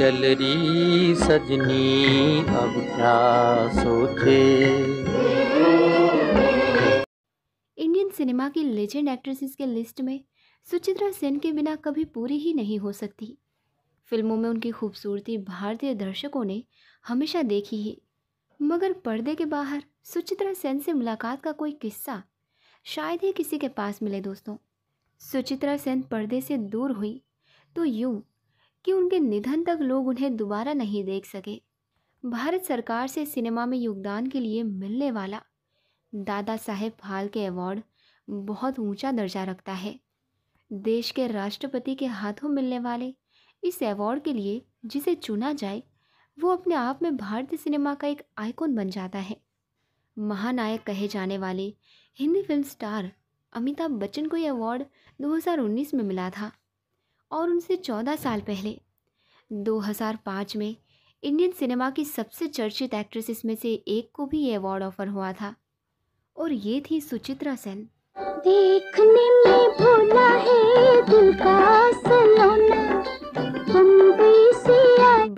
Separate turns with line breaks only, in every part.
चल री सजनी अब क्या सोचे इंडियन सिनेमा की लेजेंड एक्ट्रेसेस के लिस्ट में सुचित्रा सेन के बिना कभी पूरी ही नहीं हो सकती फिल्मों में उनकी खूबसूरती भारतीय दर्शकों ने हमेशा देखी ही मगर पर्दे के बाहर सुचित्रा सेन से मुलाकात का कोई किस्सा शायद ही किसी के पास मिले दोस्तों सुचित्रा सेन पर्दे से दूर हुई तो यूं कि उनके निधन तक लोग उन्हें दोबारा नहीं देख सके भारत सरकार से सिनेमा में योगदान के लिए मिलने वाला दादा साहेब के अवार्ड बहुत ऊंचा दर्जा रखता है देश के राष्ट्रपति के हाथों मिलने वाले इस अवार्ड के लिए जिसे चुना जाए वो अपने आप में भारतीय सिनेमा का एक आइकॉन बन जाता है महानायक कहे जाने वाले हिंदी फिल्म स्टार अमिताभ बच्चन को यह अवार्ड 2019 में मिला था और उनसे चौदह साल पहले 2005 में इंडियन सिनेमा की सबसे चर्चित एक्ट्रेसेस में से एक को भी ये अवार्ड ऑफर हुआ था और ये थी सुचित्रा सेन देखने में भोला है दिल का सलोना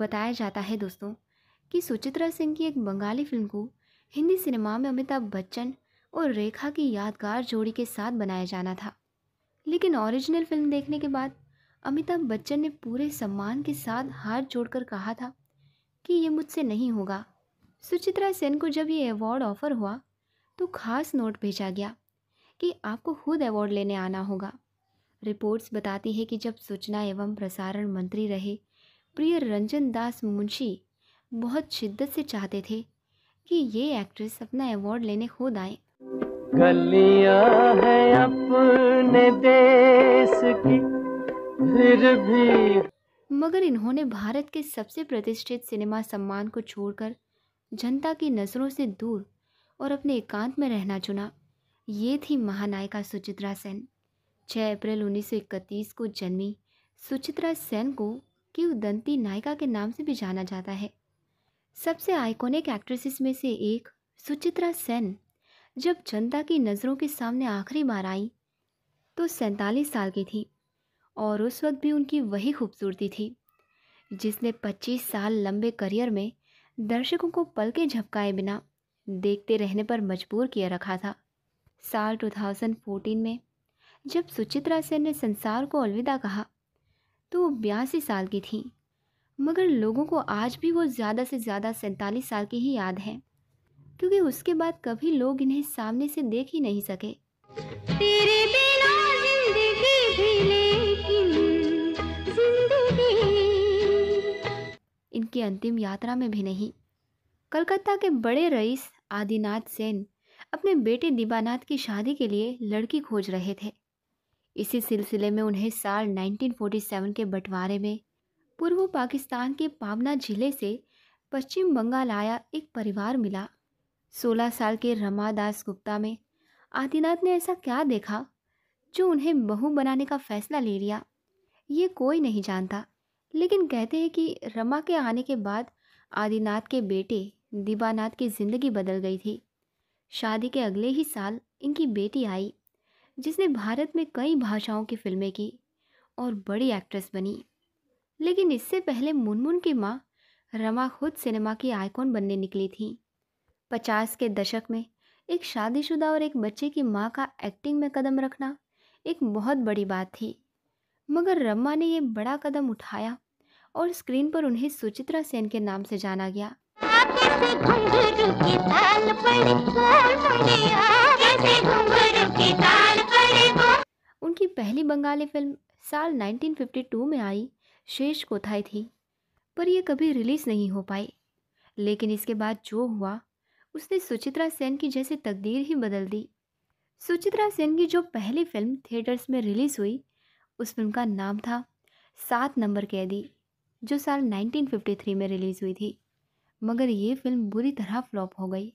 बताया जाता है दोस्तों कि सुचित्रा सिंह की एक बंगाली फिल्म को हिंदी सिनेमा में अमिताभ बच्चन और रेखा की यादगार जोड़ी के साथ बनाया जाना था लेकिन ओरिजिनल फिल्म देखने के बाद अमिताभ बच्चन ने पूरे सम्मान के साथ हाथ जोड़कर कहा था कि ये मुझसे नहीं होगा सुचित्रा सेन को जब ये अवार्ड ऑफ़र हुआ तो खास नोट भेजा गया कि आपको खुद अवार्ड लेने आना होगा रिपोर्ट्स बताती है कि जब सूचना एवं प्रसारण मंत्री रहे प्रिय रंजन दास मुंशी बहुत शिद्दत से चाहते थे कि ये एक्ट्रेस अपना अवार्ड लेने खुद आए गलियां है अपनी फिर भी मगर इन्होंने भारत के सबसे प्रतिष्ठित सिनेमा सम्मान को छोड़कर जनता की नज़रों से दूर और अपने एकांत में रहना चुना ये थी महानायिका सुचित्रा सेन 6 अप्रैल 1931 को जन्मी सुचित्रा सेन को किवदंती नायिका के नाम से भी जाना जाता है सबसे आइकॉनिक एक्ट्रेसेस में से एक सुचित्रा सेन जब जनता की नज़रों के सामने आखिरी बार आई तो सैंतालीस साल की थी और उस वक्त भी उनकी वही खूबसूरती थी जिसने 25 साल लंबे करियर में दर्शकों को पलके झपकाए बिना देखते रहने पर मजबूर किया रखा था साल 2014 में जब सुचित्रा सेन ने संसार को अलविदा कहा तो वो बयासी साल की थी मगर लोगों को आज भी वो ज़्यादा से ज़्यादा सैंतालीस साल की ही याद है क्योंकि उसके बाद कभी लोग इन्हें सामने से देख ही नहीं सके तेरे की अंतिम यात्रा में भी नहीं कलकत्ता के बड़े रईस आदिनाथ सेन अपने बेटे दीबानाथ की शादी के लिए लड़की खोज रहे थे इसी सिलसिले में उन्हें साल 1947 के बंटवारे में पूर्व पाकिस्तान के पावना जिले से पश्चिम बंगाल आया एक परिवार मिला 16 साल के रमादास गुप्ता में आदिनाथ ने ऐसा क्या देखा जो उन्हें बहू बनाने का फैसला ले लिया ये कोई नहीं जानता लेकिन कहते हैं कि रमा के आने के बाद आदिनाथ के बेटे दिबानाथ की ज़िंदगी बदल गई थी शादी के अगले ही साल इनकी बेटी आई जिसने भारत में कई भाषाओं की फिल्में की और बड़ी एक्ट्रेस बनी लेकिन इससे पहले मुनमुन की माँ रमा खुद सिनेमा की आइकॉन बनने निकली थी पचास के दशक में एक शादीशुदा और एक बच्चे की माँ का एक्टिंग में कदम रखना एक बहुत बड़ी बात थी मगर रमा ने ये बड़ा कदम उठाया और स्क्रीन पर उन्हें सुचित्रा सेन के नाम से जाना गया उनकी पहली बंगाली फिल्म साल 1952 में आई शेष कोथाई थी पर यह कभी रिलीज़ नहीं हो पाई लेकिन इसके बाद जो हुआ उसने सुचित्रा सेन की जैसे तकदीर ही बदल दी सुचित्रा सेन की जो पहली फिल्म थिएटर्स में रिलीज़ हुई उस फिल्म का नाम था सात नंबर कैदी जो साल 1953 में रिलीज़ हुई थी मगर ये फिल्म बुरी तरह फ्लॉप हो गई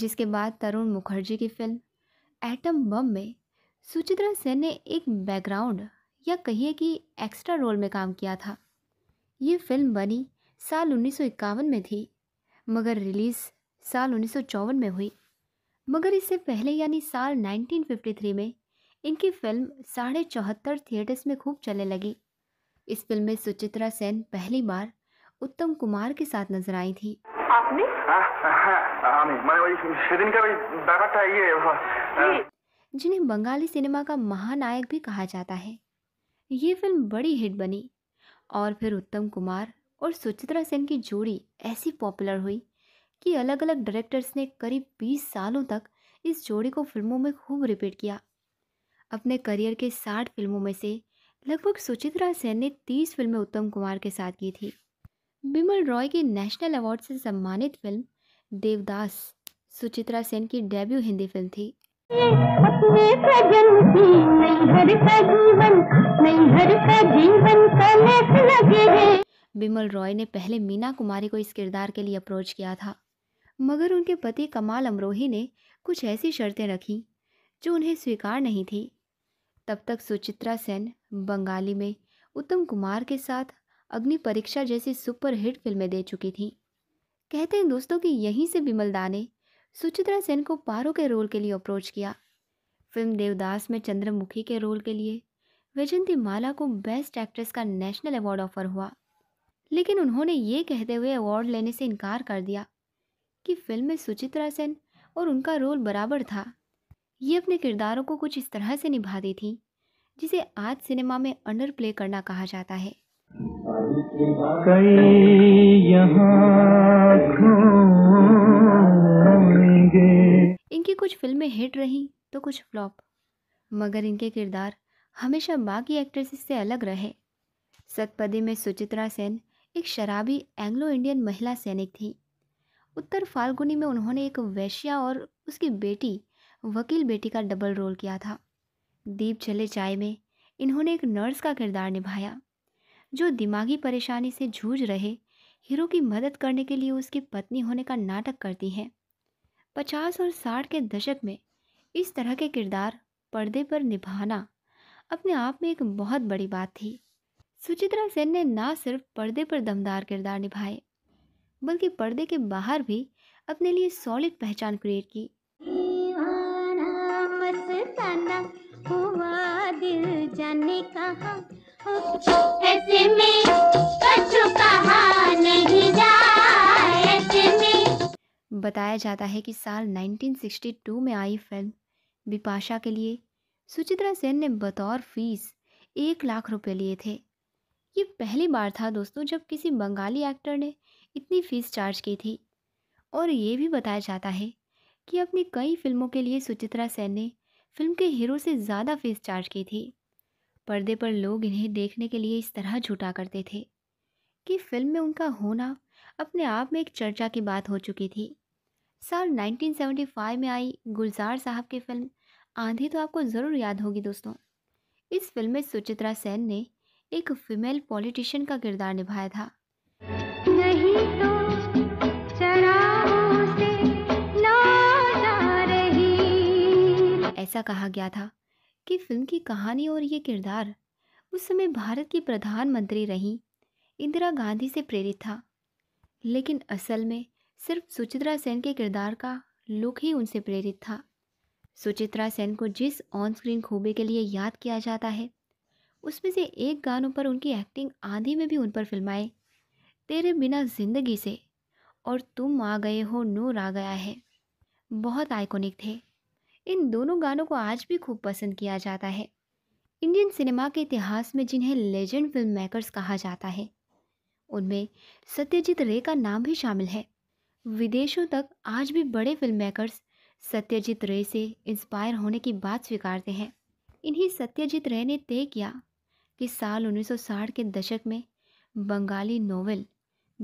जिसके बाद तरुण मुखर्जी की फिल्म एटम बम में सुचित्रा सेन ने एक बैकग्राउंड या कहिए कि एक्स्ट्रा रोल में काम किया था ये फिल्म बनी साल उन्नीस में थी मगर रिलीज़ साल उन्नीस में हुई मगर इससे पहले यानी साल 1953 में इनकी फिल्म साढ़े चौहत्तर थिएटर्स में खूब चलने लगी इस फिल्म में सुचित्रा सेन पहली बार उत्तम कुमार के साथ नजर आई थी आपने हाँ, हाँ, हाँ, जिन्हें बंगाली सिनेमा का महानायक भी कहा जाता है ये फिल्म बड़ी हिट बनी और फिर उत्तम कुमार और सुचित्रा सेन की जोड़ी ऐसी पॉपुलर हुई कि अलग अलग डायरेक्टर्स ने करीब 20 सालों तक इस जोड़ी को फिल्मों में खूब रिपीट किया अपने करियर के 60 फिल्मों में से लगभग सुचित्रा सेन ने तीस फिल्में उत्तम कुमार के साथ की थी बिमल रॉय के नेशनल अवार्ड से सम्मानित फिल्म देवदास सुचित्रा सेन की डेब्यू हिंदी फिल्म थी अपने की नई हर का जीवन नई हर का जीवन लगे बिमल रॉय ने पहले मीना कुमारी को इस किरदार के लिए अप्रोच किया था मगर उनके पति कमाल अमरोही ने कुछ ऐसी शर्तें रखी जो उन्हें स्वीकार नहीं थी तब तक सुचित्रा सेन बंगाली में उत्तम कुमार के साथ अग्नि परीक्षा जैसी सुपरहिट फिल्में दे चुकी थीं कहते हैं दोस्तों कि यहीं से बिमल दा ने सुचित्रा सेन को पारो के रोल के लिए अप्रोच किया फिल्म देवदास में चंद्रमुखी के रोल के लिए वैजंती माला को बेस्ट एक्ट्रेस का नेशनल अवार्ड ऑफर हुआ लेकिन उन्होंने ये कहते हुए अवार्ड लेने से इनकार कर दिया कि फिल्म में सुचित्रा सेन और उनका रोल बराबर था ये अपने किरदारों को कुछ इस तरह से निभाती थी जिसे आज सिनेमा में अंडर प्ले करना कहा जाता है इनकी कुछ फिल्में हिट रहीं तो कुछ फ्लॉप मगर इनके किरदार हमेशा बाकी एक्ट्रेसेस से अलग रहे सतपदे में सुचित्रा सेन एक शराबी एंग्लो इंडियन महिला सैनिक थी उत्तर फाल्गुनी में उन्होंने एक वैश्या और उसकी बेटी वकील बेटी का डबल रोल किया था दीप चले चाय में इन्होंने एक नर्स का किरदार निभाया जो दिमागी परेशानी से जूझ रहे हीरो की मदद करने के लिए उसकी पत्नी होने का नाटक करती हैं पचास और साठ के दशक में इस तरह के किरदार पर्दे पर निभाना अपने आप में एक बहुत बड़ी बात थी सुचित्रा सेन ने ना सिर्फ पर्दे पर दमदार किरदार निभाए बल्कि पर्दे के बाहर भी अपने लिए सॉलिड पहचान क्रिएट की हुआ दिल जाने कहा ऐसे में कछु कहा नहीं जाए ऐसे में बताया जाता है कि साल 1962 में आई फिल्म बिपाशा के लिए सुचित्रा सेन ने बतौर फीस एक लाख रुपए लिए थे ये पहली बार था दोस्तों जब किसी बंगाली एक्टर ने इतनी फ़ीस चार्ज की थी और ये भी बताया जाता है कि अपनी कई फिल्मों के लिए सुचित्रा सेन ने फिल्म के हीरो से ज़्यादा फीस चार्ज की थी पर्दे पर लोग इन्हें देखने के लिए इस तरह झूठा करते थे कि फिल्म में उनका होना अपने आप में एक चर्चा की बात हो चुकी थी साल 1975 में आई गुलजार साहब की फिल्म आंधी तो आपको ज़रूर याद होगी दोस्तों इस फिल्म में सुचित्रा सेन ने एक फीमेल पॉलिटिशियन का किरदार निभाया था ऐसा कहा गया था कि फिल्म की कहानी और ये किरदार उस समय भारत की प्रधानमंत्री रहीं इंदिरा गांधी से प्रेरित था लेकिन असल में सिर्फ सुचित्रा सेन के किरदार का लुक ही उनसे प्रेरित था सुचित्रा सेन को जिस ऑन स्क्रीन खूबे के लिए याद किया जाता है उसमें से एक गानों पर उनकी एक्टिंग आंधी में भी उन पर फिल्माए तेरे बिना जिंदगी से और तुम आ गए हो नूर आ गया है बहुत आइकॉनिक थे इन दोनों गानों को आज भी खूब पसंद किया जाता है इंडियन सिनेमा के इतिहास में जिन्हें लेजेंड फिल्म मेकर्स कहा जाता है उनमें सत्यजीत रे का नाम भी शामिल है विदेशों तक आज भी बड़े फिल्म मेकर्स सत्यजीत रे से इंस्पायर होने की बात स्वीकारते हैं इन्हीं सत्यजीत रे ने तय किया कि साल 1960 के दशक में बंगाली नोवेल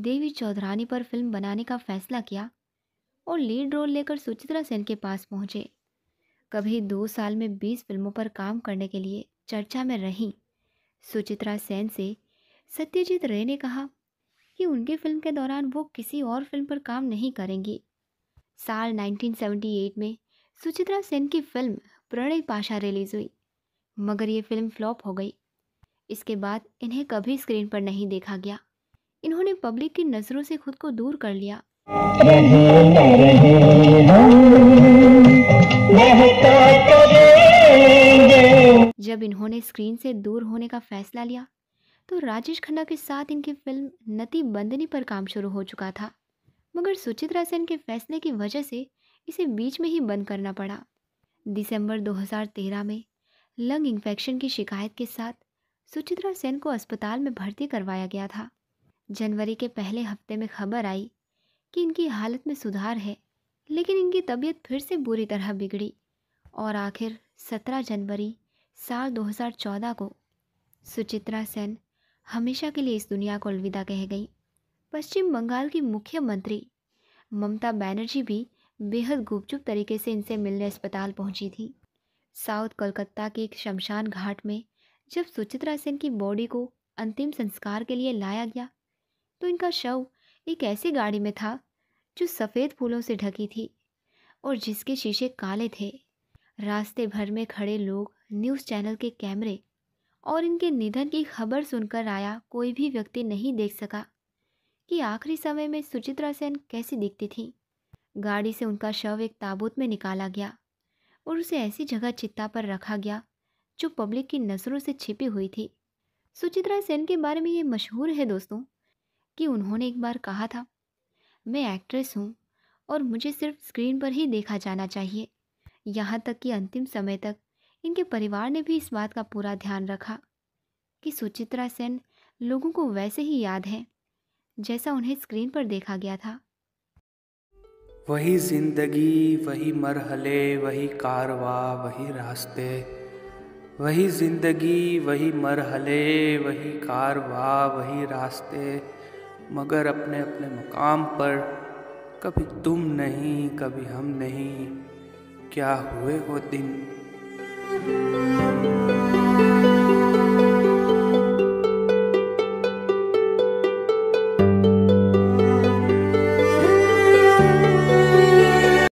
देवी चौधरानी पर फिल्म बनाने का फैसला किया और लीड रोल लेकर सुचित्रा सेन के पास पहुँचे कभी दो साल में बीस फिल्मों पर काम करने के लिए चर्चा में रहीं सुचित्रा सेन से सत्यजीत रे ने कहा कि उनकी फिल्म के दौरान वो किसी और फिल्म पर काम नहीं करेंगी साल 1978 में सुचित्रा सेन की फिल्म प्रणय पाशा रिलीज हुई मगर ये फिल्म फ्लॉप हो गई इसके बाद इन्हें कभी स्क्रीन पर नहीं देखा गया इन्होंने पब्लिक की नज़रों से खुद को दूर कर लिया रहे, रहे। जब इन्होंने स्क्रीन से दूर होने का फैसला लिया तो राजेश खन्ना के साथ इनकी फिल्म नती बंदनी पर काम शुरू हो चुका था मगर सुचित्रा सेन के फैसले की वजह से इसे बीच में ही बंद करना पड़ा दिसंबर 2013 में लंग इन्फेक्शन की शिकायत के साथ सुचित्रा सेन को अस्पताल में भर्ती करवाया गया था जनवरी के पहले हफ्ते में खबर आई कि इनकी हालत में सुधार है लेकिन इनकी तबीयत फिर से बुरी तरह बिगड़ी और आखिर 17 जनवरी साल 2014 को सुचित्रा सेन हमेशा के लिए इस दुनिया को अलविदा कह गई पश्चिम बंगाल की मुख्यमंत्री ममता बनर्जी भी बेहद गुपचुप तरीके से इनसे मिलने अस्पताल पहुंची थी साउथ कोलकाता के एक शमशान घाट में जब सुचित्रा सेन की बॉडी को अंतिम संस्कार के लिए लाया गया तो इनका शव एक ऐसी गाड़ी में था जो सफ़ेद फूलों से ढकी थी और जिसके शीशे काले थे रास्ते भर में खड़े लोग न्यूज़ चैनल के कैमरे और इनके निधन की खबर सुनकर आया कोई भी व्यक्ति नहीं देख सका कि आखिरी समय में सुचित्रा सेन कैसी दिखती थी गाड़ी से उनका शव एक ताबूत में निकाला गया और उसे ऐसी जगह चित्ता पर रखा गया जो पब्लिक की नज़रों से छिपी हुई थी सुचित्रा सेन के बारे में ये मशहूर है दोस्तों कि उन्होंने एक बार कहा था मैं एक्ट्रेस हूँ और मुझे सिर्फ स्क्रीन पर ही देखा जाना चाहिए यहाँ तक कि अंतिम समय तक इनके परिवार ने भी इस बात का पूरा ध्यान रखा कि सुचित्रा सेन लोगों को वैसे ही याद है जैसा उन्हें स्क्रीन पर देखा गया था वही जिंदगी वही मरहले वही कारवा वही रास्ते वही जिंदगी वही मरहले वही कारवा वही रास्ते मगर अपने अपने मुकाम पर कभी तुम नहीं कभी हम नहीं क्या हुए वो दिन you